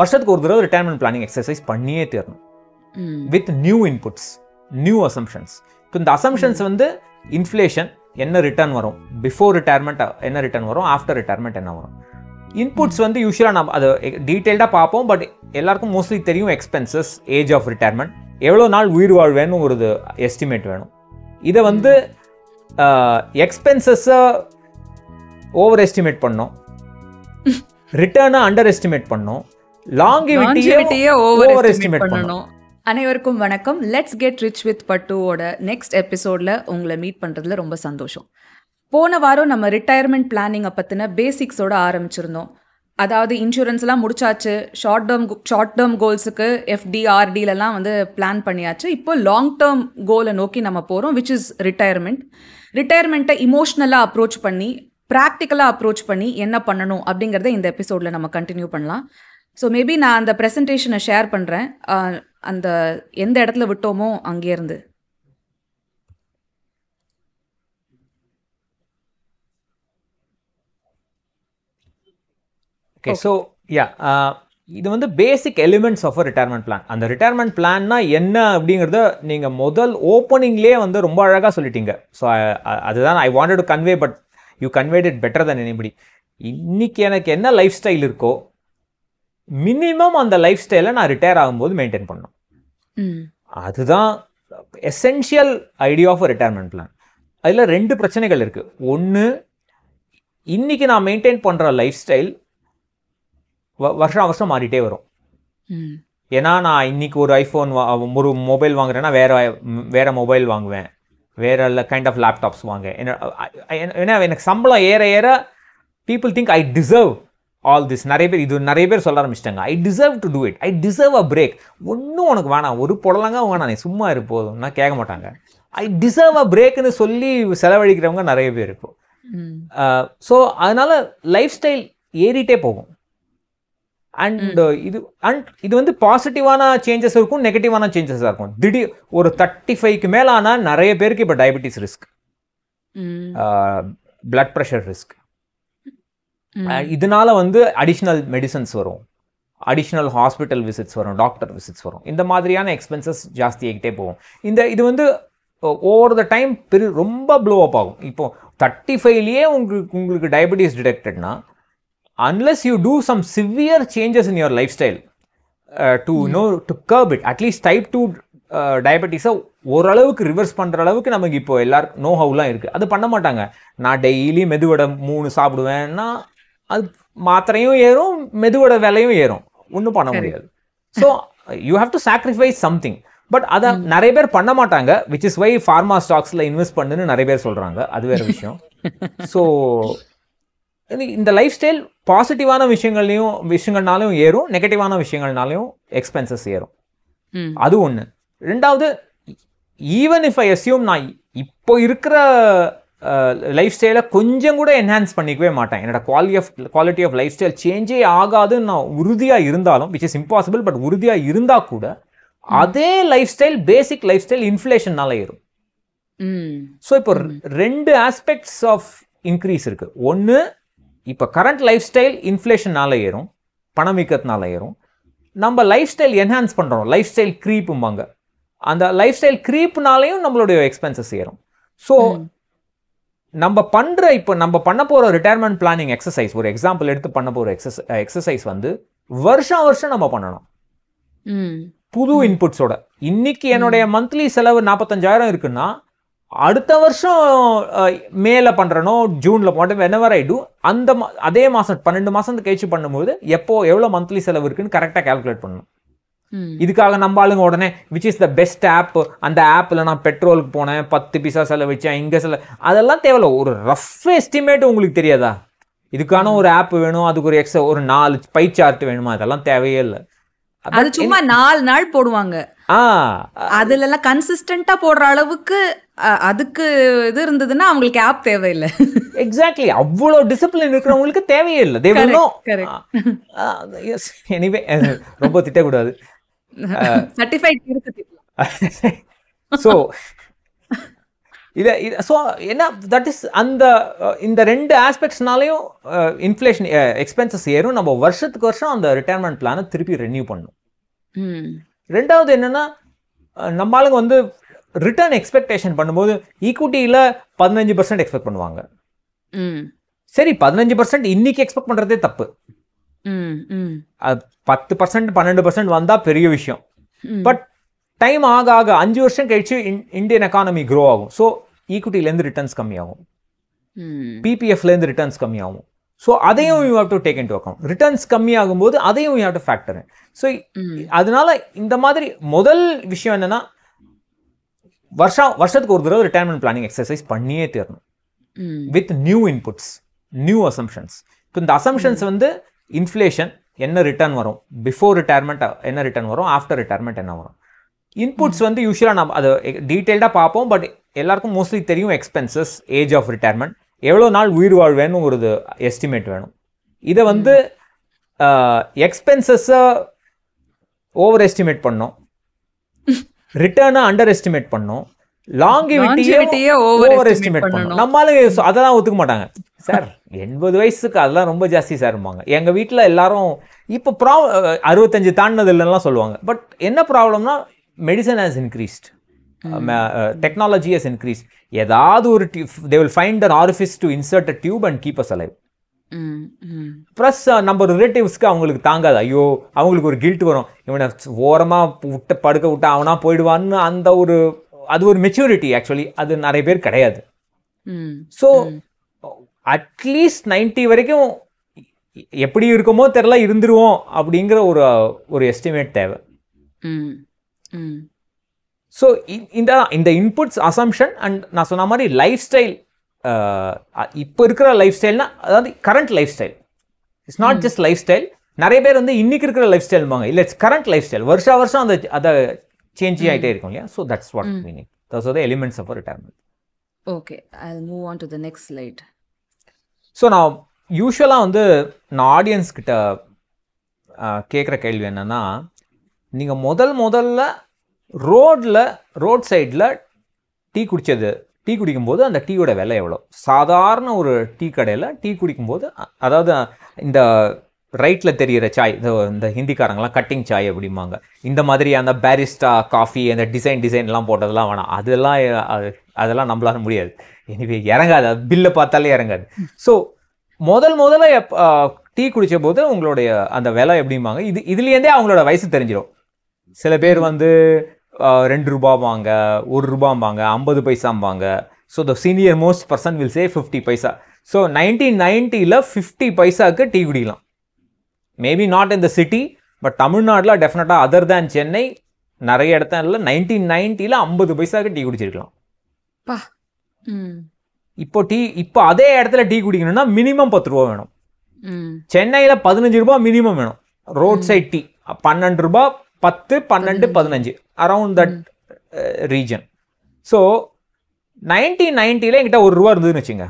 வருஷத்துக்கு ஒரு தடவை ரிட்டையர்மெண்ட் பிளானிங் எக்ஸசைஸ் பண்ணியே தீரணும் with new inputs new assumptions இப்போ இந்த அசம்ஷன்ஸ் வந்து இன்ஃப்ளேஷன் என்ன ரிட்டர்ன் வரும் பிஃபோர் ரிட்டையர்மெண்ட் என்ன ரிட்டர்ன் வரும் ஆஃப்டர் ரிட்டையர்மெண்ட் என்ன வரும் இன்புட்ஸ் வந்து யூஸ்வலாக நம்ம அதை டீட்டெயில்டாக பார்ப்போம் பட் எல்லாருக்கும் மோஸ்ட்லி தெரியும் எக்ஸ்பென்சஸ் ஏஜ் ஆஃப் ரிட்டையர்மெண்ட் எவ்வளோ நாள் உயிர் வாழ்வேன்னு ஒரு எஸ்டிமேட் வேணும் இதை வந்து எக்ஸ்பென்சஸ்ஸை ஓவர் எஸ்டிமேட் பண்ணோம் ரிட்டர்னை அண்டர் எஸ்டிமேட் பண்ணோம் லாங்கிவிட்டியே ஓவர் எஸ்டிமேட் பண்ணணும் அனைவருக்கும் வணக்கம் லெட்ஸ் கெட் ரிச் வித் பட்டுவோட நெக்ஸ்ட் எபிசோடில் உங்களை மீட் பண்ணுறதுல ரொம்ப சந்தோஷம் போன வாரம் நம்ம ரிட்டையர்மெண்ட் பிளானிங்கை பற்றின பேசிக்ஸோட ஆரம்பிச்சிருந்தோம் அதாவது இன்சூரன்ஸ்லாம் முடிச்சாச்சு ஷார்ட் டேர்ம் ஷார்ட் டேர்ம் கோல்ஸுக்கு எஃப்டி ஆர்டிலலாம் வந்து பிளான் பண்ணியாச்சு இப்போ லாங் டேர்ம் கோலை நோக்கி நம்ம போகிறோம் விச் இஸ் ரிட்டையர்மெண்ட் ரிட்டையர்மெண்ட்டை இமோஷ்னலாக அப்ரோச் பண்ணி ப்ராக்டிக்கலாக அப்ரோச் பண்ணி என்ன பண்ணணும் அப்படிங்கிறத இந்த எபிசோடில் நம்ம கண்டினியூ பண்ணலாம் ஸோ மேபி நான் அந்த ப்ரெசன்டேஷனை ஷேர் பண்ணுறேன் அந்த எந்த இடத்துல விட்டோமோ அங்கேருந்து ஓகே ஸோ யா இது வந்து basic elements of a retirement plan அந்த ரிட்டையர்மெண்ட் பிளான்னா என்ன அப்படிங்கிறத நீங்கள் முதல் ஓப்பனிங்லேயே வந்து ரொம்ப அழகாக சொல்லிட்டீங்க ஸோ அதுதான் I wanted to convey but you conveyed it better than anybody இன்னைக்கு எனக்கு என்ன லைஃப் ஸ்டைல் இருக்கோ மினிமம் அந்த லைஃப் ஸ்டைலை நான் ரிட்டையர் ஆகும்போது மெயின்டைன் பண்ணணும் அதுதான் essential idea of retirement plan அதில் ரெண்டு பிரச்சனைகள் இருக்குது ஒன்று இன்றைக்கி நான் மெயின்டைன் பண்ணுற லைஃப் ஸ்டைல் வருஷம் வருஷம் மாறிட்டே வரும் ஏன்னா நான் இன்னைக்கு ஒரு ஐஃபோன் ஒரு மொபைல் வாங்குறேன்னா வேறு வேறு மொபைல் வாங்குவேன் வேறு கைண்ட் ஆஃப் லேப்டாப்ஸ் வாங்க ஏன்னா எனக்கு சம்பளம் ஏற ஏற people think I deserve all this நிறைய பேர் இது நிறைய பேர் சொல்ல ஆரம்பிச்சிட்டாங்க I deserve to do it I deserve a break ஒன்றும் உனக்கு வேணாம் ஒரு புடலங்க வேணாம் நீ சும்மா இருப்போதும்னா கேட்க மாட்டாங்க ஐ டிசர்வ் அ பிரேக்னு சொல்லி செலவழிக்கிறவங்க நிறைய பேர் இருக்கும் ஸோ அதனால் லைஃப் ஸ்டைல் ஏறிட்டே போகும் அண்ட் இது அண்ட் இது வந்து பாசிட்டிவான சேஞ்சஸ் இருக்கும் நெகட்டிவான சேஞ்சஸாக இருக்கும் திடீர் ஒரு தேர்ட்டி ஃபைவ்க்கு மேலே ஆனால் நிறைய பேருக்கு இப்போ diabetes risk blood pressure risk இதனால வந்து அடிஷ்னல் மெடிசன்ஸ் வரும் அடிஷ்னல் ஹாஸ்பிட்டல் விசிட்ஸ் வரும் டாக்டர் விசிட்ஸ் வரும் இந்த மாதிரியான எக்ஸ்பென்சஸ் ஜாஸ்தி ஆகிட்டே போகும் இந்த இது வந்து ஓவர் த டைம் பெரு ரொம்ப ப்ளோ அப் ஆகும் இப்போ தேர்ட்டி ஃபைவ்லேயே உங்களுக்கு உங்களுக்கு டயபெட்டிஸ் டிடெக்டட்னா unless you do some severe changes in your lifestyle to know to curb it at least type two டயபெட்டிஸை ஓரளவுக்கு ரிவர்ஸ் பண்ணுற அளவுக்கு நமக்கு இப்போ எல்லாருக்கும் நோ ஹவுலாம் இருக்குது அது பண்ண மாட்டாங்க நான் டெய்லி மெதுவடை மூணு சாப்பிடுவேன்னா அது மாத்திரையும் ஏறும் மெதுவோட விலையும் ஏறும் ஒன்றும் பண்ண முடியாது so you have to sacrifice something but அதை நிறைய பேர் பண்ண மாட்டாங்க விச் இஸ் வை ஃபார்மா ஸ்டாக்ஸில் இன்வெஸ்ட் பண்ணுன்னு நிறைய பேர் சொல்கிறாங்க அது வேறு விஷயம் ஸோ இந்த லைஃப் ஸ்டைல் பாசிட்டிவான விஷயங்கள்லையும் விஷயங்கள்னாலையும் ஏறும் நெகட்டிவான விஷயங்கள்னாலையும் எக்ஸ்பென்சஸ் ஏறும் அது ஒன்று ரெண்டாவது ஈவன் இஃப் ஐ அசியூம் நான் இப்போ இருக்கிற லைஃப் ஸ்டைலை கொஞ்சம் கூட என்ஹான்ஸ் பண்ணிக்கவே மாட்டேன் என்னோடய quality of quality of life style சேஞ்சே ஆகாதுன்னு நான் உறுதியாக இருந்தாலும் விச் இஸ் இம்பாசிபிள் பட் உறுதியாக இருந்தால் கூட அதே life style basic life style இன்ஃப்ளேஷன்னால ஏறும் ஸோ இப்போ ரெண்டு ஆஸ்பெக்ட்ஸ் ஆஃப் இன்க்ரீஸ் இருக்குது ஒன்று இப்போ கரண்ட் லைஃப் ஸ்டைல் இன்ஃப்ளேஷனால ஏறும் பணம் வீக்கத்தினால ஏறும் நம்ம லைஃப் ஸ்டைல் என்ஹான்ஸ் பண்ணுறோம் லைஃப் ஸ்டைல் க்ரீப்பும்பாங்க அந்த லைஃப் ஸ்டைல் க்ரீப்னாலையும் நம்மளுடைய எக்ஸ்பென்சஸ் ஏறும் ஸோ நம்ம பண்ணுற இப்போ நம்ம பண்ண போகிற ரிட்டையர்மெண்ட் பிளானிங் எக்ஸசைஸ் ஒரு எக்ஸாம்பிள் எடுத்து பண்ண போகிற எக்ஸஸ் எக்ஸசைஸ் வந்து வருஷம் வருஷம் நம்ம பண்ணணும் புது இன்புட்ஸோட இன்னைக்கு என்னுடைய மந்த்லி செலவு நாற்பத்தஞ்சாயிரம் இருக்குன்னா அடுத்த வருஷம் மேல பண்ணுறனோ ஜூனில் போட்டோம் வெனவர் ஐ டூ அந்த அதே மாதம் பன்னெண்டு மாதம் கழிச்சு பண்ணும்போது எப்போ எவ்வளோ மந்த்லி செலவு இருக்குன்னு கரெக்டாக கால்குலேட் பண்ணணும் இதுக்காக நம்ம ஆளுங்க உடனே which is the best app அந்த ஆப்பில் நான் பெட்ரோலுக்கு போனேன் பத்து பைசா செலவிச்சேன் இங்கே செல அதெல்லாம் தேவையில்ல ஒரு ரஃப் எஸ்டிமேட் உங்களுக்கு தெரியாதா இதுக்கான ஒரு ஆப் வேணும் அதுக்கு ஒரு எக்ஸ்ட்ரா ஒரு நாலு பை சார்ட் வேணுமா அதெல்லாம் தேவையே இல்லை அது சும்மா நாலு நாள் போடுவாங்க அதுல எல்லாம் கன்சிஸ்டன்டா போடுற அளவுக்கு அதுக்கு இது இருந்ததுன்னா அவங்களுக்கு ஆப் தேவையில்லை எக்ஸாக்ட்லி அவ்வளவு டிசிப்ளின் இருக்கிறவங்களுக்கு தேவையே இல்லை தேவையில்லை எனிவே ரொம்ப திட்டக்கூடாது சர்டிஃபைட் uh, இருக்கு ஸோ இதை ஸோ என்ன தட் இஸ் அந்த uh, இந்த ரெண்டு ஆஸ்பெக்ட்ஸ்னாலையும் இன்ஃப்ளேஷன் எக்ஸ்பென்சஸ் ஏறும் நம்ம வருஷத்துக்கு வருஷம் அந்த ரிட்டையர்மெண்ட் பிளானை திருப்பி ரெனியூ பண்ணும் hmm. ரெண்டாவது என்னென்னா uh, நம்ம வந்து ரிட்டர்ன் எக்ஸ்பெக்டேஷன் பண்ணும்போது ஈக்குவிட்டியில் பதினஞ்சு பர்சன்ட் எக்ஸ்பெக்ட் பண்ணுவாங்க hmm. சரி பதினஞ்சு பர்சன்ட் இன்னைக்கு எக்ஸ்பெக்ட் பண்ணுறதே தப்பு அது பத்து பர்சன்ட் பன்னெண்டு பர்சன்ட் வந்தால் பெரிய விஷயம் பட் டைம் ஆக ஆக அஞ்சு வருஷம் கழிச்சு இந்தியன் எக்கானமி க்ரோ ஆகும் ஸோ ஈக்குவிட்டிலேருந்து ரிட்டர்ன்ஸ் கம்மியாகும் பிபிஎஃப்லேருந்து ரிட்டர்ன்ஸ் கம்மியாகும் ஸோ அதையும் you have to take into account returns கம்மியாகும் போது அதையும் you have to factor so அதனால இந்த மாதிரி முதல் விஷயம் என்னன்னா வருஷம் வருஷத்துக்கு ஒரு தடவை ரிட்டையர்மெண்ட் பிளானிங் எக்ஸசைஸ் பண்ணியே தீரணும் with new inputs new assumptions இப்போ இந்த அசம்ஷன்ஸ் வந்து இன்ஃப்ளேஷன் என்ன ரிட்டர்ன் வரும் பிஃபோர் ரிட்டையர்மெண்ட் என்ன ரிட்டர்ன் வரும் ஆஃப்டர் ரிட்டையர்மெண்ட் என்ன வரும் இன்புட்ஸ் வந்து யூஸ்வலாக நம்ம அதை டீட்டெயில்டாக பார்ப்போம் பட் எல்லாருக்கும் மோஸ்ட்லி தெரியும் எக்ஸ்பென்சஸ் ஏஜ் ஆஃப் ரிட்டையர்மெண்ட் எவ்வளோ நாள் உயிர் வாழ்வேன்னு ஒரு எஸ்டிமேட் வேணும் இதை வந்து எக்ஸ்பென்சஸ்ஸை ஓவர் எஸ்டிமேட் பண்ணோம் ரிட்டர்னை அண்டர் எஸ்டிமேட் பண்ணோம் லாங்கிவிட்டியே ஓவர் எஸ்டிமேட் பண்ணணும் நம்மளால அதெல்லாம் ஒத்துக்க மாட்டாங்க சார் எண்பது வயசுக்கு அதெல்லாம் ரொம்ப ஜாஸ்தி சார் சார்ம்பாங்க எங்கள் வீட்டில் எல்லாரும் இப்போ ப்ரா அறுபத்தஞ்சு தாண்டினது இல்லைன்னா சொல்லுவாங்க பட் என்ன ப்ராப்ளம்னா medicine has increased technology has increase ஏதாவது ஒரு they will find an orifice to insert a tube and keep us alive plus நம்ம ரிலேட்டிவ்ஸ்க்கு அவங்களுக்கு தாங்காது ஐயோ அவங்களுக்கு ஒரு கில்ட் வரும் இவனை ஓரமாக விட்ட படுக்க விட்டா அவனா போயிடுவான்னு அந்த ஒரு அது ஒரு மெச்சூரிட்டி ஆக்சுவலி அது நிறைய பேர் கிடையாது ஸோ அட்லீஸ்ட் நைன்டி வரைக்கும் எப்படி இருக்குமோ தெரில இருந்துருவோம் அப்படிங்கிற ஒரு ஒரு எஸ்டிமேட் தேவை ஸோ இந்த இந்த இன்புட்ஸ் அசம்ஷன் அண்ட் நான் சொன்ன மாதிரி லைஃப் ஸ்டைல் இப்போ இருக்கிற லைஃப் ஸ்டைல்னா அதாவது current life style it's not just life style நிறைய பேர் வந்து இன்னைக்கு இருக்கிற லைஃப் ஸ்டைல்பாங்க இல்லை இட்ஸ் கரண்ட் லைஃப் ஸ்டைல் வருஷா வருஷம் அந்த அதை சேஞ்ச் hmm. ஆகிட்டே இருக்கும் இல்லையா so that's what meaning thus are the elements of retirement okay I move on to the next slide so நான் யூஸ்வலாக வந்து நான் ஆடியன்ஸ் கிட்ட கேட்குற கேள்வி என்னென்னா நீங்கள் முதல் முதல்ல ரோடில் ரோட் சைடில் டீ குடித்தது டீ குடிக்கும்போது அந்த டீயோட விலை எவ்வளோ சாதாரண ஒரு டீ கடையில் டீ குடிக்கும்போது அதாவது இந்த ரைட்டில் தெரிகிற சாய் இந்த ஹிந்திக்காரங்களாம் கட்டிங் சாய் அப்படிம்பாங்க இந்த மாதிரி அந்த பேரிஸ்டா காஃபி அந்த டிசைன் டிசைன்லாம் போட்டதெல்லாம் வேணாம் அதெல்லாம் அதெல்லாம் நம்மளால முடியாது எனிவே இறங்காது அது பில்லை பார்த்தாலே இறங்காது ஸோ முதல் முதல்ல எப் டீ குடித்த போது உங்களுடைய அந்த விலை எப்படிம்பாங்க இது இதுலேருந்தே அவங்களோட வயசு தெரிஞ்சிடும் சில பேர் வந்து ரெண்டு ரூபாம்பாங்க ஒரு ரூபாம்பாங்க ஐம்பது பைசாம்பாங்க so the senior most person will say fifty paisa so nineteen நைன்ட்டியில் ஃபிஃப்டி பைசாவுக்கு டீ குடிக்கலாம் maybe not in the city but தமிழ்நாட்டில் டெஃபினட்டாக அதர் தேன் சென்னை நிறைய இடத்துல நைன்டீன் நைன்ட்டியில் ஐம்பது பைசாவுக்கு டீ குடிச்சிருக்கலாம் இப்போ டீ இப்போ அதே இடத்துல டீ குடிக்கணும்னா மினிமம் பத்து ரூபா வேணும் சென்னையில் பதினஞ்சு ரூபா மினிமம் வேணும் ரோட் சைட் டீ பன்னெண்டு ரூபா பத்து பன்னெண்டு பதினஞ்சு around that region so nineteen நைன்ட்டியில் என்கிட்ட ஒரு ரூபா இருந்ததுன்னு வச்சுங்க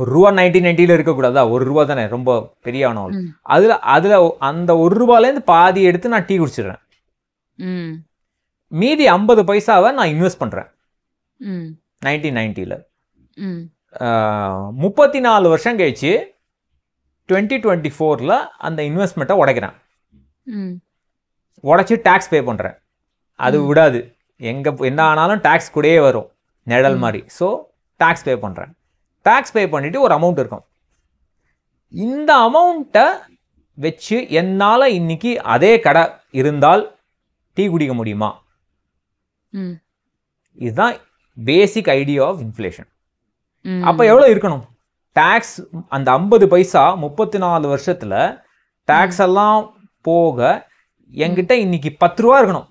ஒரு ரூபா நைன்டீன் நைன்டில இருக்கக்கூடாதா ஒரு ரூபா தானே ரொம்ப பெரிய ஆனவள் அதில் அதில் அந்த ஒரு ரூபாலேருந்து பாதி எடுத்து நான் டீ குடிச்சிடுறேன் மீதி ஐம்பது பைசாவை நான் இன்வெஸ்ட் பண்ணுறேன் நைன்டீன் நைன்ட்டியில் முப்பத்தி நாலு வருஷம் கழிச்சு டுவெண்ட்டி டுவெண்ட்டி ஃபோரில் அந்த இன்வெஸ்ட்மெண்ட்டை உடைக்கிறேன் உடச்சி டேக்ஸ் பே பண்ணுறேன் அது விடாது எங்கே என்ன ஆனாலும் டேக்ஸ் கூடயே வரும் நிழல் மாதிரி ஸோ டேக்ஸ் பே பண்ணுறேன் டேக்ஸ் பே பண்ணிவிட்டு ஒரு அமௌண்ட் இருக்கும் இந்த அமௌண்ட்டை வச்சு என்னால் இன்னைக்கு அதே கடை இருந்தால் டீ குடிக்க முடியுமா இதுதான் பேசிக் ஐடியா ஆஃப் இன்ஃப்ளேஷன் அப்போ எவ்வளோ இருக்கணும் டேக்ஸ் அந்த ஐம்பது பைசா முப்பத்தி நாலு வருஷத்தில் டேக்ஸ் எல்லாம் போக என்கிட்ட இன்னைக்கு பத்து ரூபா இருக்கணும்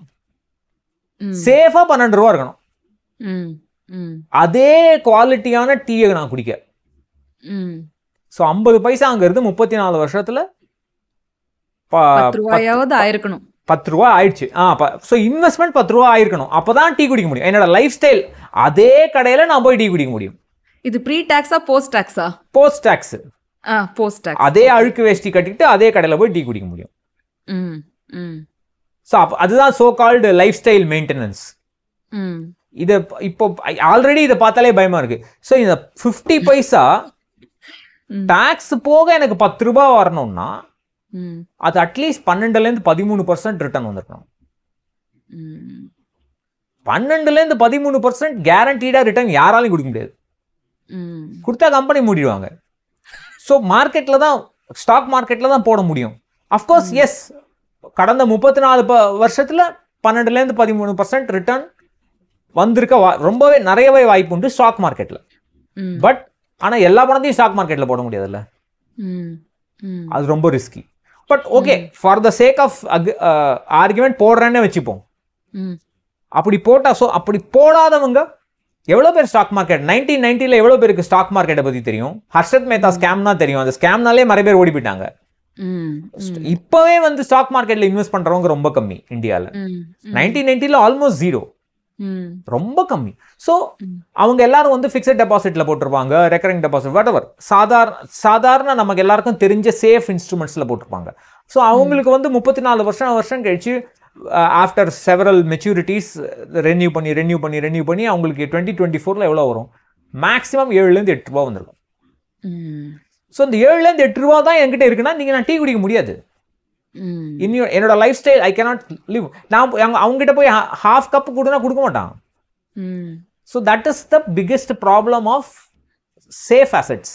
சேஃபாக பன்னெண்டு ரூபா இருக்கணும் அதே குவாலிட்டியான டீயை நான் குடிக்க ஸோ ஐம்பது பைசாங்கிறது முப்பத்தி நாலு வருஷத்துல ரூபாயாவது ஆயிருக்கணும் பத்து ரூபா ஆயிடுச்சு ஆ ஸோ இன்வெஸ்ட்மெண்ட் பத்து ரூபா ஆயிருக்கணும் அப்போதான் டீ குடிக்க முடியும் என்னோட லைஃப் ஸ்டைல் அதே கடையில நான் போய் டீ குடிக்க முடியும் இது ப்ரீ டேக்ஸா போஸ்ட் டேக்ஸா போஸ்ட் டேக்ஸ் போஸ்ட் அதே அழுக்கு வேஷ்டி கட்டிட்டு அதே கடையில போய் டீ குடிக்க முடியும் ம் ம் ஸோ அதுதான் so called life style maintenance ம் இதை இப்போ ஆல்ரெடி இதை பார்த்தாலே பயமா இருக்கு ஸோ இந்த ஃபிஃப்டி பைசா டாக்ஸ் போக எனக்கு பத்து ரூபாய் வரணும்னா அது அட்லீஸ்ட் பன்னெண்டுலேருந்து பதிமூணு பர்சன்ட் ரிட்டர்ன் வந்துருக்கணும் பன்னெண்டுலேருந்து பதிமூணு பர்சன்ட் கேரண்டீடாக ரிட்டர்ன் யாராலையும் கொடுக்க முடியாது கொடுத்தா கம்பெனி மூடிடுவாங்க ஸோ மார்க்கெட்டில் தான் ஸ்டாக் மார்க்கெட்டில் தான் போட முடியும் அஃப்கோர்ஸ் எஸ் கடந்த முப்பத்தி நாலு வருஷத்தில் பன்னெண்டுலேருந்து பதிமூணு பர்சன்ட் ரிட்டர்ன் வந்திருக்க ரொம்பவே நிறையவே வாய்ப்பு உண்டு ஸ்டாக் மார்க்கெட்ல பட் ஆனா எல்லா பணத்தையும் ஸ்டாக் மார்க்கெட்ல போட முடியாதுல்ல அது ரொம்ப risky but okay for the sake of argument போடுறேன்னு வச்சுப்போம் அப்படி போட்டா ஸோ அப்படி போடாதவங்க எவ்வளோ பேர் ஸ்டாக் மார்க்கெட் நைன்டீன் நைன்ட்டியில் எவ்வளோ பேருக்கு ஸ்டாக் மார்க்கெட்டை பற்றி தெரியும் ஹர்ஷத் மேத்தா ஸ்கேம்னா தெரியும் அந்த ஸ்கேம்னாலே நிறைய பேர் ஓடி போயிட்டாங்க இப்பவே வந்து ஸ்டாக் மார்க்கெட்ல இன்வெஸ்ட் பண்றவங்க ரொம்ப கம்மி இந்தியாவில் நைன்டீன் நைன்டில ஆல்மோஸ்ட் ஜீரோ ரொம்ப கம்மி ஸோ அவங்க எல்லாரும் வந்து ஃபிக்ஸட் டெபாசிட்டில் போட்டிருப்பாங்க ரெக்கரிங் டெபாசிட் வாட் எவர் சாதாரண சாதாரண நமக்கு எல்லாருக்கும் தெரிஞ்ச சேஃப் இன்ஸ்ட்ருமெண்ட்ஸில் போட்டிருப்பாங்க ஸோ அவங்களுக்கு வந்து முப்பத்தி நாலு வருஷம் வருஷம் கழிச்சு ஆஃப்டர் செவரல் மெச்சூரிட்டிஸ் ரெனியூ பண்ணி ரெனியூ பண்ணி ரெனியூ பண்ணி அவங்களுக்கு டுவெண்ட்டி டுவெண்ட்டி ஃபோரில் எவ்வளோ வரும் மேக்ஸிமம் ஏழுலேருந்து எட்டு ரூபா வந்துருக்கும் ஸோ இந்த ஏழுலேருந்து எட்டு ரூபா தான் என்கிட்ட இருக்குன்னா நீங்கள் நான் டீ குடிக்க முடியாது இன்னும் என்னோட life style I cannot live நான் அவங்க அவங்ககிட்ட போய் ஹாஃப் கப் கொடுனா கொடுக்க மாட்டான் so that is the biggest problem of safe assets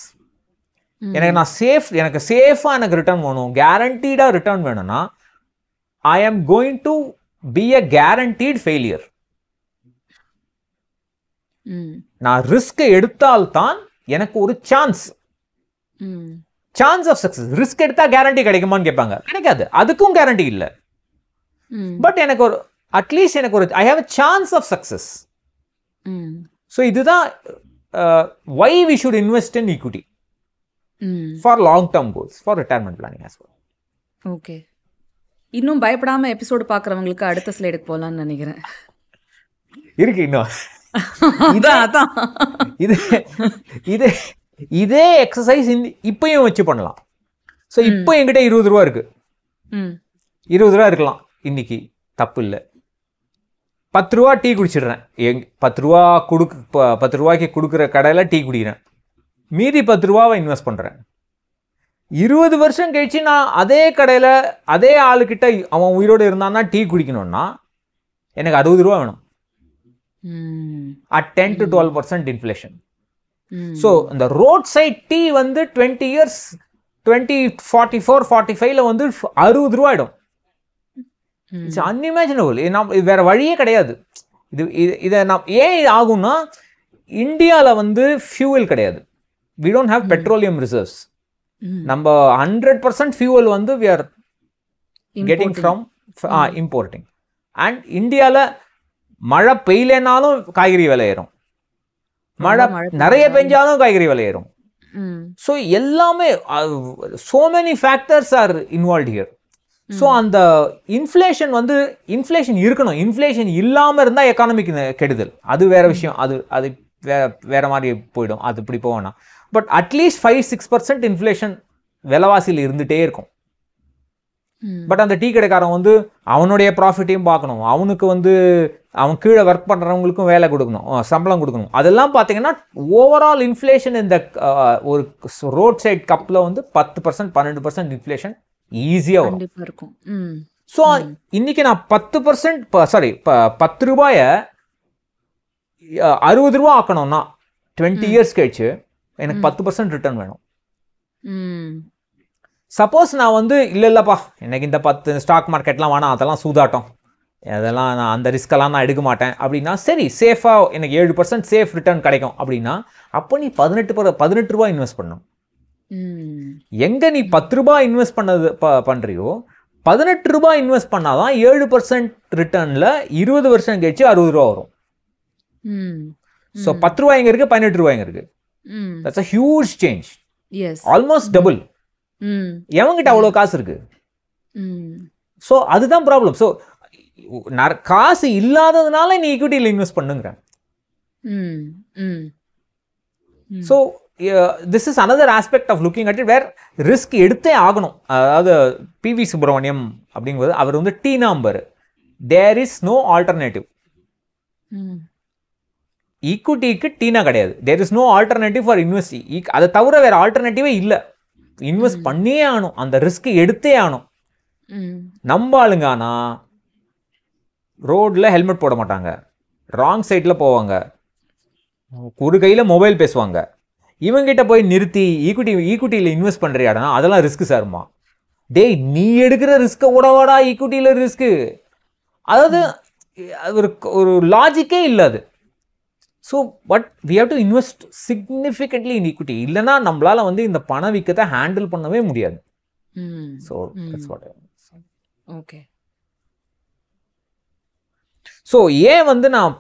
எனக்கு நான் சேஃப் எனக்கு சேஃபாக எனக்கு ரிட்டர்ன் வேணும் கேரண்டீடாக ரிட்டர்ன் வேணும்னா I am going to be a guaranteed failure நான் ரிஸ்க் எடுத்தால்தான் எனக்கு ஒரு chance chance of success risk எடுத்தால் கேரண்டி கிடைக்குமான்னு கேட்பாங்க கிடைக்காது அதுக்கும் கேரண்டி இல்லை பட் எனக்கு ஒரு அட்லீஸ்ட் எனக்கு ஒரு I have a chance of success so இதுதான் why we should invest in equity for long term goals for retirement planning as okay இன்னும் பயப்படாம எபிசோடு பார்க்குறவங்களுக்கு அடுத்த ஸ்லைடுக்கு போகலான்னு நினைக்கிறேன் இருக்கு இன்னும் இது இது இதே எக்ஸசைஸ் இந்த இப்பயும் வச்சு பண்ணலாம் ஸோ இப்போ என்கிட்ட இருபது ரூபா இருக்கு இருபது ரூபா இருக்கலாம் இன்னைக்கு தப்பு இல்லை பத்து ரூபா டீ குடிச்சிடுறேன் எங் பத்து ரூபா கொடுக்க பத்து ரூபாய்க்கு கொடுக்குற கடையில் டீ குடிக்கிறேன் மீதி பத்து ரூபாவை இன்வெஸ்ட் பண்ணுறேன் இருபது வருஷம் கழிச்சு நான் அதே கடையில் அதே ஆளுக்கிட்ட அவன் உயிரோடு இருந்தான்னா டீ குடிக்கணும்னா எனக்கு அறுபது ரூபா வேணும் at ten to twelve percent inflation so இந்த ரோட் சைட் டீ வந்து twenty years twenty forty four forty ஃபைவ்ல வந்து அறுபது ரூபா ஆகிடும் இட்ஸ் அன்இமேஜினபிள் நம்ம வேற வழியே கிடையாது இது இது இதை நம் ஏன் இது ஆகும்னா இந்தியாவில் வந்து ஃபியூவல் கிடையாது we don't have petroleum reserves நம்ம ஹண்ட்ரட் பர்சன்ட் ஃபியூவல் வந்து we are getting from importing and இந்தியாவில் மழை பெய்யலனாலும் காய்கறி விலை மழை நிறைய பெஞ்சாலும் காய்கறி விளையிடும் ஸோ எல்லாமே so many factors are involve here so அந்த இன்ஃப்ளேஷன் வந்து இன்ஃப்ளேஷன் இருக்கணும் இன்ஃப்ளேஷன் இல்லாமல் இருந்தால் எக்கானமிக்கு கெடுதல் அது வேற விஷயம் அது அது வேற வேற மாதிரி போயிடும் அது இப்படி போவேணா but at least five six percent inflation விலைவாசியில் இருந்துகிட்டே இருக்கும் பட் அந்த டீ கடைக்காரன் வந்து அவனுடைய ப்ராஃபிட்டையும் பார்க்கணும் அவனுக்கு வந்து அவன் கீழே ஒர்க் பண்ணுறவங்களுக்கும் வேலை கொடுக்கணும் சம்பளம் கொடுக்கணும் அதெல்லாம் பார்த்தீங்கன்னா ஓவரால் இன்ஃப்ளேஷன் இந்த ஒரு ரோட் சைட் கப்பில் வந்து பத்து பர்சன்ட் பன்னெண்டு பர்சன்ட் இன்ஃப்ளேஷன் ஈஸியாக வரும் இருக்கும் ஸோ இன்னைக்கு நான் பத்து பர்சன்ட் சாரி பத்து ரூபாய அறுபது ரூபா ஆக்கணும்னா டுவெண்ட்டி இயர்ஸ் கழிச்சு எனக்கு பத்து பர்சன்ட் ரிட்டர்ன் வேணும் சப்போஸ் நான் வந்து இல்லை இல்லைப்பா எனக்கு இந்த பத்து ஸ்டாக் மார்க்கெட்லாம் வேணாம் அதெல்லாம் சூதாட்டம் அதெல்லாம் நான் அந்த ரிஸ்க்கெல்லாம் நான் எடுக்க மாட்டேன் அப்படின்னா சரி சேஃபாக எனக்கு ஏழு பர்சன்ட் சேஃப் ரிட்டர்ன் கிடைக்கும் அப்படின்னா அப்போ நீ பதினெட்டு பதினெட்டு ரூபா இன்வெஸ்ட் பண்ணும் எங்கே நீ பத்து ரூபாய் இன்வெஸ்ட் பண்ணது ப பண்ணுறியோ பதினெட்டு ரூபாய் இன்வெஸ்ட் பண்ணாதான் ஏழு பர்சன்ட் ரிட்டர்னில் இருபது வருஷம் கழிச்சு அறுபது ரூபா வரும் ஸோ பத்து ரூபாய் இங்கே இருக்குது பதினெட்டு ரூபாய் இங்கே இருக்குது that's a huge change almost double எவங்கிட்ட அவ்வளோ காசு இருக்கு ஸோ அதுதான் ப்ராப்ளம் ஸோ காசு இல்லாததுனால நீ ஈக்விட்டியில் இன்வெஸ்ட் பண்ணுங்கிற so this is another aspect of looking at it where risk எடுத்தே ஆகணும் அதாவது பிவி சுப்பிரமணியம் அப்படிங்கிறது அவர் வந்து டி number there is no alternative ஈக்குவிட்டிக்கு டீனா கிடையாது there is no alternative for investing அதை தவிர வேறு ஆல்டர்னேட்டிவே இல்லை இன்வெஸ்ட் பண்ணியே ஆகணும் அந்த ரிஸ்க் எடுத்தே ஆகணும் நம்ம ஆளுங்க ஆனால் ரோடில் ஹெல்மெட் போட மாட்டாங்க ராங் சைடில் போவாங்க ஒரு கையில் மொபைல் பேசுவாங்க இவங்கிட்ட போய் நிறுத்தி ஈக்குட்டி ஈக்குட்டியில் இன்வெஸ்ட் பண்ணுறியாடனா அதெல்லாம் ரிஸ்க் சார்மா டேய் நீ எடுக்கிற ரிஸ்க்கை உடவாடா ஈக்குட்டியில் ரிஸ்க்கு அதாவது ஒரு ஒரு லாஜிக்கே இல்லை அது so but we have to invest significantly in equity இல்லைனா நம்மளால் வந்து இந்த பண வீக்கத்தை ஹேண்டில் பண்ணவே முடியாது ஸோ ஓகே ஸோ ஏன் வந்து நான்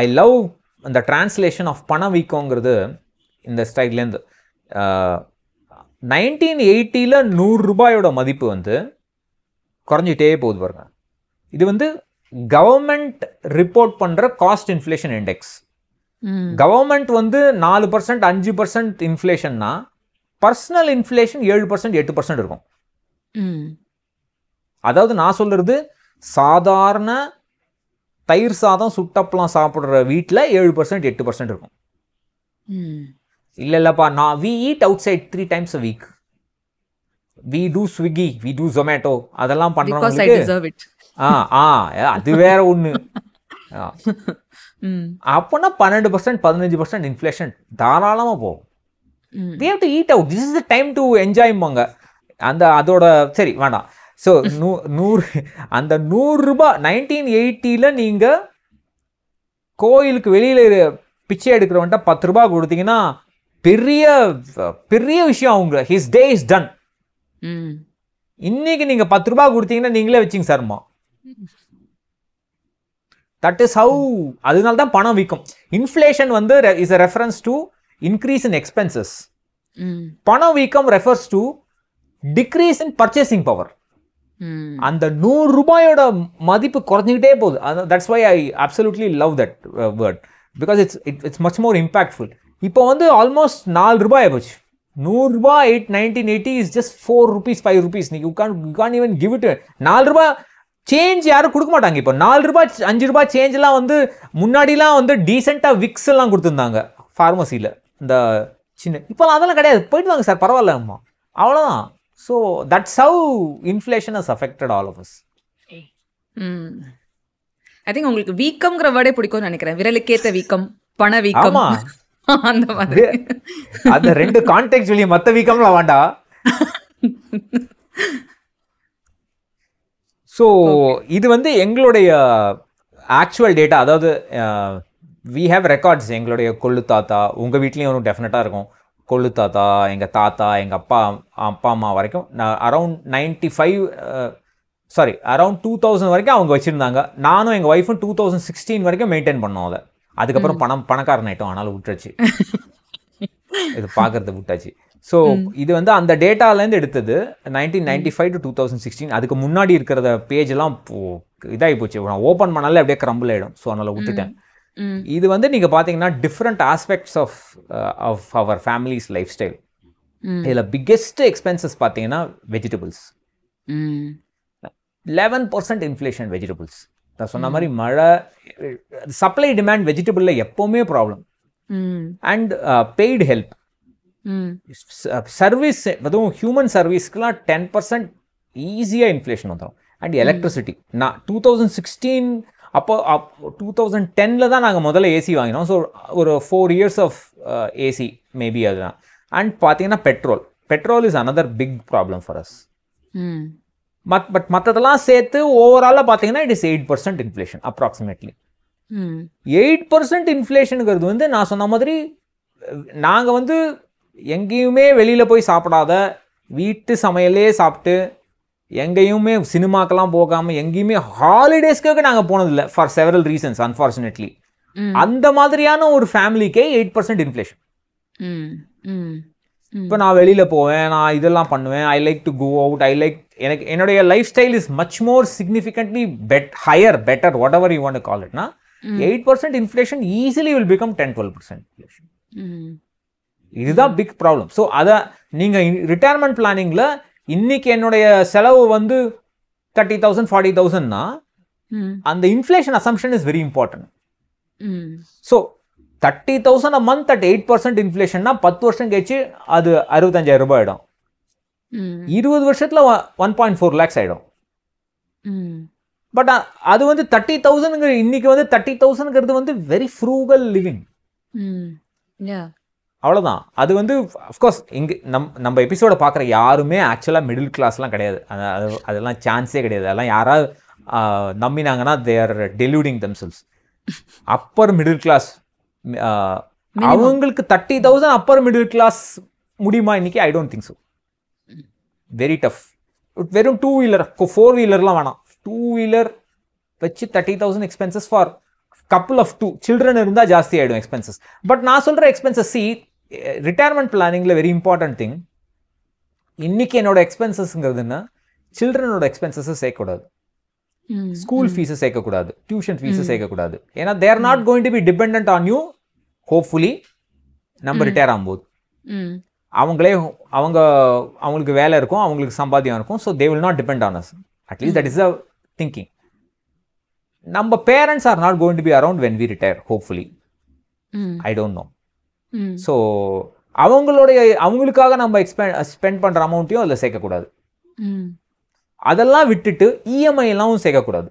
ஐ uh, லவ் அந்த டிரான்ஸ்லேஷன் ஆஃப் பண வீக்கங்கிறது இந்த ஸ்டைட்லேருந்து நைன்டீன் uh, எயிட்டியில் நூறுரூபாயோட மதிப்பு வந்து குறைஞ்சிட்டே போகுது பாருங்க இது வந்து கவர்மெண்ட் ரிப்போர்ட் பண்ணுற காஸ்ட் இன்ஃப்ளேஷன் இண்டெக்ஸ் கவர்மெண்ட் வந்து நாலு பர்சன்ட் அஞ்சு பர்சன்ட் இன்ஃப்ளேஷன்னா பர்சனல் இன்ஃப்ளேஷன் ஏழு பர்சன்ட் எட்டு பர்சன்ட் இருக்கும் அதாவது நான் சொல்றது சாதாரண தயிர் சாதம் சுட்டப்பெல்லாம் சாப்பிட்ற வீட்டில் ஏழு பர்சன்ட் எட்டு பர்சன்ட் இருக்கும் இல்லை இல்லைப்பா நான் we eat outside three times a week we do Swiggy we do Zomato அதெல்லாம் பண்ணுறோம் ஆ ஆ அது வேற ஒன்று அப்போனா பன்னெண்டு பர்சன்ட் பதினஞ்சு பர்சன்ட் இன்ஃப்ளேஷன் தாராளமாக போகும் they have to eat out this is the time to என்ஜாய்மாங்க அந்த அதோட சரி வேண்டாம் ஸோ நூ நூறு அந்த நூறுரூபா நைன்டீன் எயிட்டியில் நீங்கள் கோயிலுக்கு வெளியில் பிச்சை எடுக்கிறவன்ட்ட பத்து ரூபா கொடுத்தீங்கன்னா பெரிய பெரிய விஷயம் அவங்க ஹிஸ் டே இஸ் டன் இன்னைக்கு நீங்கள் பத்து ரூபா கொடுத்தீங்கன்னா நீங்களே வச்சிங்க சார்மா தட் இஸ் ஹவு அதனால தான் பணம் விற்கும் இன்ஃப்ளேஷன் வந்து is a reference to increase in expenses பணம் வீக்கம் refers to decrease in purchasing power அந்த நூறு ரூபாயோட மதிப்பு குறைஞ்சிக்கிட்டே போகுது that's why I absolutely love that word because it's it it's much more impactful இப்போ வந்து ஆல்மோஸ்ட் நாலு ரூபாய் போச்சு நூறுரூபா eight nineteen eighty is just four rupees five rupees நீங்கள் உட்கான் you can even give it நாலு ரூபாய் சேஞ்ச் யாரும் கொடுக்க மாட்டாங்க இப்போ நாலு ரூபாய் அஞ்சு ரூபாய் சேஞ்செலாம் வந்து முன்னாடிலாம் வந்து டீசெண்டாக விக்ஸ் எல்லாம் கொடுத்துருந்தாங்க ஃபார்மசியில் இந்த சின்ன இப்போலாம் அதெல்லாம் கிடையாது போயிட்டு வாங்க சார் பரவாயில்லம்மா அவ்வளோதான் so that's how inflation is affected all of us I think உங்களுக்கு வீக்கம்ங்கிற வேர்டே பிடிக்கும்னு நினைக்கிறேன் விரலுக்கேற்ற வீக்கம் பண வீக்கம் அந்த மாதிரி அந்த ரெண்டு கான்டெக்ட் வெளியே மற்ற வீக்கம்லாம் வேண்டாம் ஸோ இது வந்து எங்களுடைய ஆக்சுவல் uh, டேட்டா அதாவது வி ஹேவ் ரெக்கார்ட்ஸ் எங்களுடைய கொள்ளு தாத்தா உங்கள் வீட்லேயும் ஒன்றும் டெஃபினட்டாக இருக்கும் கொள்ளு தாத்தா எங்கள் தாத்தா எங்கள் அப்பா அப்பா அம்மா வரைக்கும் நான் around ninety five sorry around two thousand வரைக்கும் அவங்க வச்சுருந்தாங்க நானும் எங்கள் ஒய்ஃபும் டூ தௌசண்ட் சிக்ஸ்டீன் வரைக்கும் மெயின்டைன் பண்ணோம் அதை அதுக்கப்புறம் பணம் பணக்காரன் ஆகிட்டோம் ஆனாலும் விட்டுருச்சு இது பார்க்குறது விட்டாச்சு ஸோ இது வந்து அந்த டேட்டாலேருந்து எடுத்தது nineteen ninety five to two thousand sixteen அதுக்கு முன்னாடி இருக்கிற பேஜெல்லாம் இதாகி போச்சு நான் ஓப்பன் பண்ணாலே அப்படியே கிரம்பிள் ஆகிடும் ஸோ அதனால் விட்டுட்டேன் இது வந்து நீங்கள் பார்த்தீங்கன்னா different aspects of of our families life style இதில் பிக்கெஸ்ட் எக்ஸ்பென்சஸ் பார்த்தீங்கன்னா vegetables eleven percent inflation vegetables நான் சொன்ன மாதிரி மழை சப்ளை டிமாண்ட் வெஜிடபிளில் எப்போவுமே problem and paid help service uh, அதுவும் ஹியூமன் சர்வீஸ்க்குலாம் டென் பர்சன்ட் ஈஸியாக இன்ஃப்ளேஷன் வந்துடும் அண்ட் எலக்ட்ரிசிட்டி நான் டூ தௌசண்ட் சிக்ஸ்டீன் அப்போ டூ தௌசண்ட் டென்னில் தான் நாங்கள் முதல்ல ஏசி வாங்கினோம் ஸோ ஒரு four years of AC maybe அதுதான் அண்ட் பார்த்தீங்கன்னா petrol petrol is another big problem for us much but மற்றதெல்லாம் சேர்த்து ஓவராலாக பார்த்தீங்கன்னா it is eight percent inflation approximately eight percent இன்ஃப்ளேஷனுங்கிறது வந்து நான் சொன்ன மாதிரி நாங்கள் வந்து எங்கேயுமே வெளியில் போய் சாப்பிடாத வீட்டு சமையலே சாப்பிட்டு எங்கேயுமே சினிமாக்கெல்லாம் போகாமல் எங்கேயுமே ஹாலிடேஸ்க்காக நாங்கள் போனதில்லை ஃபார் செவரல் ரீசன்ஸ் அன்ஃபார்ச்சுனேட்லி அந்த மாதிரியான ஒரு ஃபேமிலிக்கே எயிட் பர்சன்ட் இன்ஃப்ளேஷன் இப்போ நான் வெளியில் போவேன் நான் இதெல்லாம் பண்ணுவேன் I like to go out I like எனக்கு என்னுடைய life style is much more significantly bet higher better whatever you want call இட்னா eight percent inflation easily will become ten twelve percent inflation இதுதான் big problem so அதை நீங்கள் retirement பிளானிங்கில் இன்னைக்கு என்னுடைய செலவு வந்து தேர்ட்டி தௌசண்ட் ஃபார்ட்டி தௌசண்ட்னா அந்த inflation assumption is very important so thirty thousand a month at eight percent இன்ஃப்ளேஷன்னா பத்து வருஷம் கழிச்சு அது அறுபத்தஞ்சாயிரம் ரூபாய் ஆயிடும் இருபது வருஷத்தில் ஒன் பாயிண்ட் ஃபோர் லேக்ஸ் ஆகிடும் பட் அது வந்து தேர்ட்டி தௌசண்ட்ங்கிற இன்னைக்கு வந்து தேர்ட்டி தௌசண்ட்ங்கிறது வந்து வெரி ஃப்ரூகல் லிவிங் அவ்வளோதான் அது வந்து அஃப்கோர்ஸ் இங்கே நம் நம்ம எபிசோடை பார்க்குற யாருமே ஆக்சுவலாக மிடில் கிளாஸ்லாம் கிடையாது அது அதெல்லாம் சான்ஸே கிடையாது அதெல்லாம் யாராவது நம்பினாங்கன்னா they're deluding themselves upper middle class அவங்களுக்கு thirty thousand upper middle class முடியுமா இன்னைக்கு I don't think so very tough வெறும் டூ வீலர் ஃபோர் வீலர்லாம் வேணாம் டூ வீலர் வச்சு thirty thousand expenses for couple of two children இருந்தால் ஜாஸ்தி ஆகிடும் எக்ஸ்பென்சஸ் பட் நான் சொல்கிற எக்ஸ்பென்சஸ் சி ரிட்டையர்மெண்ட் பிளானிங்கில் வெரி இம்பார்ட்டன்ட் திங் இன்றைக்கி என்னோட எக்ஸ்பென்சஸ்ங்கிறதுன்னா சில்ட்ரனோட எக்ஸ்பென்சஸை சேர்க்கக்கூடாது ஸ்கூல் ஃபீஸை சேர்க்கக்கூடாது டியூஷன் ஃபீஸை சேர்க்கக்கூடாது ஏன்னா they're not going to be depend on you hopefully நம்ம ரிட்டையர் ஆகும்போது அவங்களே அவங்க அவங்களுக்கு வேலை இருக்கும் அவங்களுக்கு சம்பாத்தியம் இருக்கும் so they will not depend on us at least that is a thinking நம்ம parents are not going to be around when we retire hopefully I don't know so அவங்களுடைய அவங்களுக்காக நம்ம எக்ஸ்பெண்ட் ஸ்பெண்ட் பண்ணுற அமௌண்ட்டையும் அதில் சேர்க்கக்கூடாது அதெல்லாம் விட்டுட்டு இஎம்ஐலாம் e சேர்க்கக்கூடாது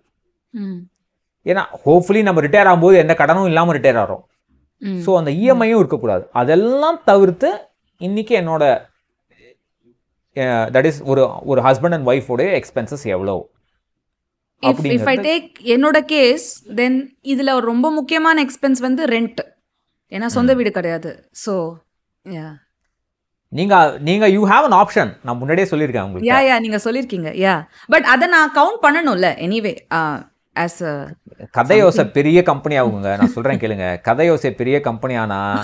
ஏன்னா ஹோப்ஃபுல்லி நம்ம ரிட்டையர் ஆகும்போது எந்த கடனும் இல்லாமல் ரிட்டையர் ஆகிறோம் ஸோ அந்த இஎம்ஐயும் e இருக்கக்கூடாது அதெல்லாம் தவிர்த்து இன்னைக்கு என்னோட தட் இஸ் ஒரு ஒரு ஹஸ்பண்ட் அண்ட் ஒய்ஃபோடைய எக்ஸ்பென்சஸ் எவ்வளோ டேக் என்னோட கேஸ் தென் இதில் ரொம்ப முக்கியமான எக்ஸ்பென்ஸ் வந்து ரெண்ட் ஏன்னா சொந்த வீடு கிடையாது ஸோ யா நீங்க நீங்க யூ ஹேவ் அன் ஆப்ஷன் நான் முன்னாடியே சொல்லியிருக்கேன் உங்களுக்கு யா யா நீங்க சொல்லியிருக்கீங்க யா பட் அதை நான் கவுண்ட் பண்ணணும்ல எனிவே ஆஸ் அ கதையோசை பெரிய கம்பெனி ஆகுங்க நான் சொல்கிறேன் கேளுங்க கதையோசை பெரிய கம்பெனி ஆனால்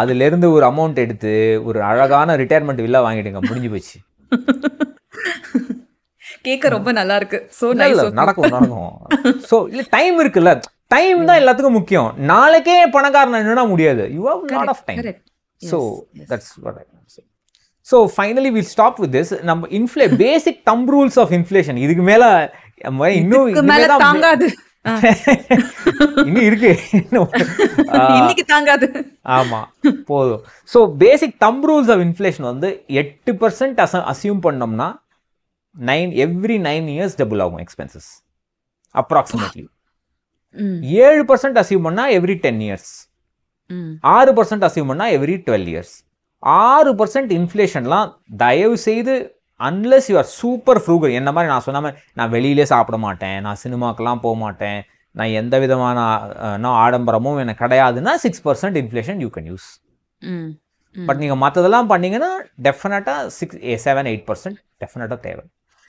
அதுலேருந்து ஒரு அமௌண்ட் எடுத்து ஒரு அழகான ரிட்டையர்மெண்ட் வில்லா வாங்கிடுங்க முடிஞ்சு போச்சு கேட்க ரொம்ப நல்லா இருக்கு ஸோ நடக்கும் நடக்கும் ஸோ இல்லை டைம் இருக்குல்ல டைம் தான் எல்லாத்துக்கும் முக்கியம் நாளைக்கே பணக்காரன் என்னன்னா முடியாது you have lot of time so that's what I so finally will stop with this நம்ம inflation basic thumb rules of inflation இதுக்கு மேல இன்னும் தாங்காது இன்னும் இருக்கு இன்னைக்கு தாங்காது ஆமா போதும் so basic thumb rules of inflation வந்து எட்டு பர்சன்ட் அச அசியூம் பண்ணோம்னா nine every nine years double ஆகும் எக்ஸ்பென்சஸ் அப்ராக்சிமேட்லி ஏழு பர்சன்ட் அசீவ் பண்ணா எவ்ரி டென் இயர்ஸ் ஆறு பர்சன்ட் அசீவ் பண்ணா எவ்ரி டுவெல் இயர்ஸ் ஆறு பர்சன்ட் இன்ஃப்ளேஷன்லாம் தயவு செய்து unless you are super frugal என்ன மாதிரி நான் சொன்ன நான் வெளியிலே சாப்பிட மாட்டேன் நான் சினிமாக்கெலாம் போக மாட்டேன் நான் எந்த விதமான ஆடம்பரமும் எனக்கு கிடையாதுன்னா six percent inflation you can use but நீங்கள் மற்றதெல்லாம் பண்ணீங்கன்னா டெஃபினட்டாக சிக்ஸ் செவன் எயிட் பர்சன்ட் டெஃபினட்டாக தேவை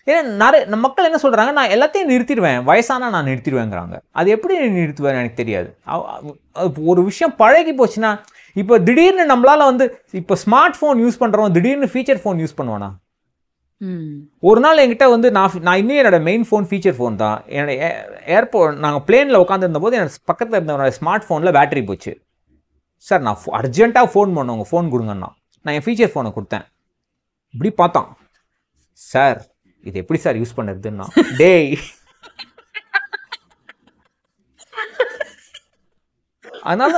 ஏன்னா நிறைய மக்கள் என்ன சொல்கிறாங்க நான் எல்லாத்தையும் நிறுத்திடுவேன் வயசானால் நான் நிறுத்திடுவேங்கிறாங்க அது எப்படி நிறுத்துவேன் எனக்கு தெரியாது ஒரு விஷயம் பழகி போச்சுன்னா இப்போ திடீர்னு நம்மளால் வந்து இப்போ ஸ்மார்ட் ஃபோன் யூஸ் பண்ணுறோம் திடீர்னு ஃபீச்சர் ஃபோன் யூஸ் பண்ணுவானா ஒரு நாள் என்கிட்ட வந்து நான் நான் இன்னும் என்னோடய மெயின் ஃபோன் ஃபீச்சர் ஃபோன் தான் என்னோட ஏர்போர்ட் நாங்கள் பிளேனில் உட்காந்துருந்த போது என்னோட பக்கத்தில் இருந்தவனோட ஸ்மார்ட் ஃபோனில் பேட்டரி போச்சு சார் நான் அர்ஜென்ட்டாக ஃபோன் பண்ணுவோம் உங்கள் ஃபோன் கொடுங்கண்ணா நான் என் ஃபீச்சர் ஃபோனை கொடுத்தேன் இப்படி பார்த்தான் சார் இது எப்படி சார் யூஸ் பண்ணுறதுன்னா டேய் அதனால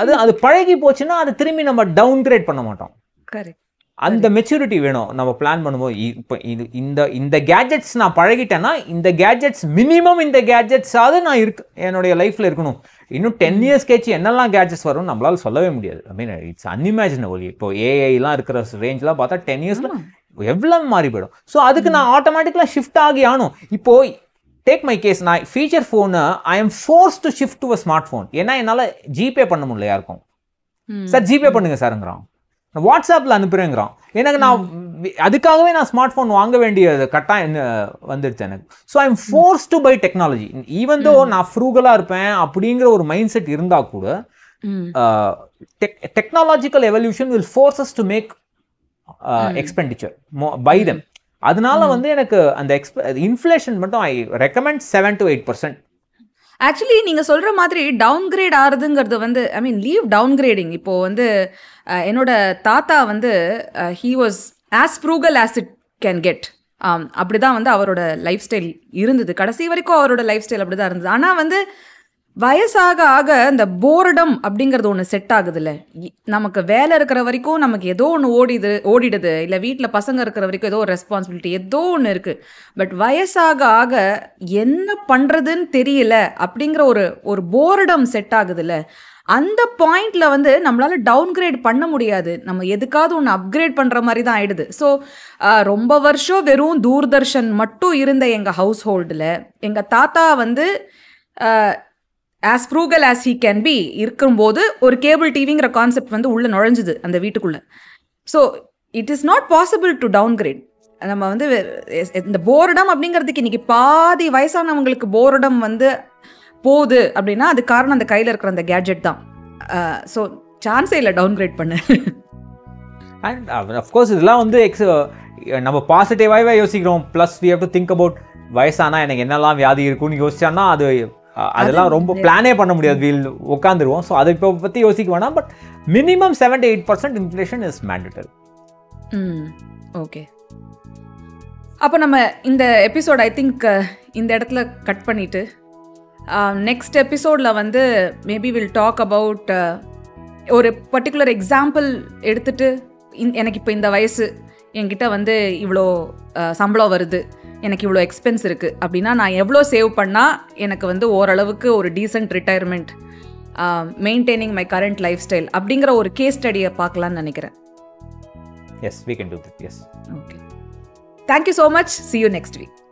அது அது பழகி போச்சுன்னா அதை திரும்பி நம்ம டவுன் கிரேட் பண்ண மாட்டோம் அந்த மெச்சூரிட்டி வேணும் நம்ம பிளான் பண்ணும்போது இப்போ இது இந்த இந்த கேஜெட்ஸ் நான் பழகிட்டேன்னா இந்த கேஜெட்ஸ் மினிமம் இந்த கேஜெட்ஸாவது நான் இருக்கு என்னுடைய லைஃப்பில் இருக்கணும் இன்னும் டென் இயர்ஸ் கேச்சு என்னெல்லாம் கேஜெட்ஸ் வரும்னு நம்மளால் சொல்லவே முடியாது ஐ மீன் இட்ஸ் அன்இமேஜினபிள் இப்போ ஏஐலாம் இருக்கிற ரேஞ்செலாம் பார்த்தா டென் இயர்ஸில் எவ்வளவு மாறி போயிடும் ஸோ அதுக்கு நான் ஆட்டோமேட்டிக்கலாக ஷிஃப்ட் ஆகி ஆனும் இப்போது டேக் மை கேஸ் நான் feature phone I am force to shift to a smart phone ஏன்னா என்னால் ஜிபே பண்ண முடியல யாருக்கும் சார் ஜிபே பண்ணுங்க சாருங்கிறான் வாட்ஸ்அப்பில் அனுப்புறேங்கிறான் எனக்கு நான் அதுக்காகவே நான் ஸ்மார்ட் ஃபோன் வாங்க வேண்டிய என்ன வந்துடுச்சு எனக்கு so I am force to buy technology even though நான் ஃப்ரூகலாக இருப்பேன் அப்படிங்கிற ஒரு மைண்ட் செட் இருந்தால் கூட technological evolution will forces to make expenditure by them அதனால வந்து எனக்கு அந்த எக்ஸ்ப இன்ஃப்ளேஷன் மட்டும் I recommend seven to eight percent actually நீங்கள் சொல்கிற மாதிரி டவுன் கிரேட் ஆகுதுங்கிறது வந்து I mean leave downgrading இப்போது வந்து என்னோட தாத்தா வந்து he was as frugal as it can get அப்படி தான் வந்து அவரோட லைஃப் ஸ்டைல் இருந்தது கடைசி வரைக்கும் அவரோட லைஃப் ஸ்டைல் அப்படி தான் இருந்தது ஆனால் வந்து வயசாக ஆக இந்த போர்டம் அப்படிங்கிறது ஒன்று செட் ஆகுதுல்ல நமக்கு வேலை இருக்கிற வரைக்கும் நமக்கு ஏதோ ஒன்று ஓடிது ஓடிடுது இல்லை வீட்டில் பசங்க இருக்கிற வரைக்கும் ஏதோ ஒரு ரெஸ்பான்சிபிலிட்டி ஏதோ ஒன்று இருக்குது பட் வயசாக ஆக என்ன பண்ணுறதுன்னு தெரியல அப்படிங்கிற ஒரு ஒரு போர்டம் செட் ஆகுதுல்ல அந்த பாயிண்டில் வந்து நம்மளால் டவுன்கிரேட் பண்ண முடியாது நம்ம எதுக்காவது ஒன்று அப்கிரேட் பண்ணுற மாதிரி தான் ஆயிடுது ஸோ ரொம்ப வருஷம் வெறும் தூர்தர்ஷன் மட்டும் இருந்த எங்கள் ஹவுஸ் ஹோல்டில் எங்கள் தாத்தா வந்து as frugal as he can be இருக்கும்போது ஒரு கேபிள் டிவிங்கிற கான்செப்ட் வந்து உள்ளே நுழைஞ்சுது அந்த வீட்டுக்குள்ளே so it is not possible to downgrade நம்ம வந்து இந்த போரிடம் அப்படிங்கிறதுக்கு இன்றைக்கி பாதி வயசானவங்களுக்கு போரிடம் வந்து போகுது அப்படின்னா அது காரணம் அந்த கையில் இருக்கிற அந்த கேட்ஜெட் தான் ஸோ சான்ஸே இல்லை டவுன் கிரேட் பண்ண அண்ட் அஃப்கோர்ஸ் uh, இதெல்லாம் வந்து எக்ஸ் uh, நம்ம பாசிட்டிவாகவே யோசிக்கிறோம் plus we have to think about வயசானா எனக்கு என்னெல்லாம் வியாதி இருக்குன்னு யோசிச்சான்னா அது அதெல்லாம் ரொம்ப பிளானே பண்ண முடியாது வீல் உட்காந்துருவோம் ஸோ அதை இப்போ பற்றி யோசிக்க வேணாம் but minimum seventy eight percent inflation is mandatory okay அப்போ நம்ம இந்த எபிசோட் ஐ திங்க் இந்த இடத்துல கட் பண்ணிவிட்டு நெக்ஸ்ட் எபிசோடில் வந்து மேபி வில் டாக் அபவுட் ஒரு பர்டிகுலர் எக்ஸாம்பிள் எடுத்துட்டு எனக்கு இப்போ இந்த வயசு என்கிட்ட வந்து இவ்வளோ சம்பளம் வருது எனக்கு இவ்வளோ எக்ஸ்பென்ஸ் இருக்குது அப்படின்னா நான் எவ்வளோ சேவ் பண்ணால் எனக்கு வந்து ஓரளவுக்கு ஒரு decent retirement maintaining my current life lifestyle அப்படிங்கிற ஒரு கேஸ் ஸ்டடியை பார்க்கலான்னு நினைக்கிறேன் yes we can do yes okay thank you so much see you next week